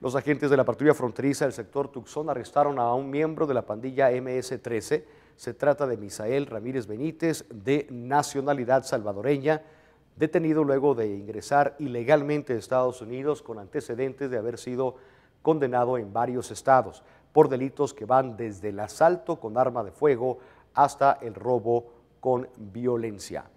Los agentes de la patrulla fronteriza del sector Tucson arrestaron a un miembro de la pandilla MS-13. Se trata de Misael Ramírez Benítez, de nacionalidad salvadoreña, detenido luego de ingresar ilegalmente a Estados Unidos con antecedentes de haber sido condenado en varios estados por delitos que van desde el asalto con arma de fuego hasta el robo con violencia.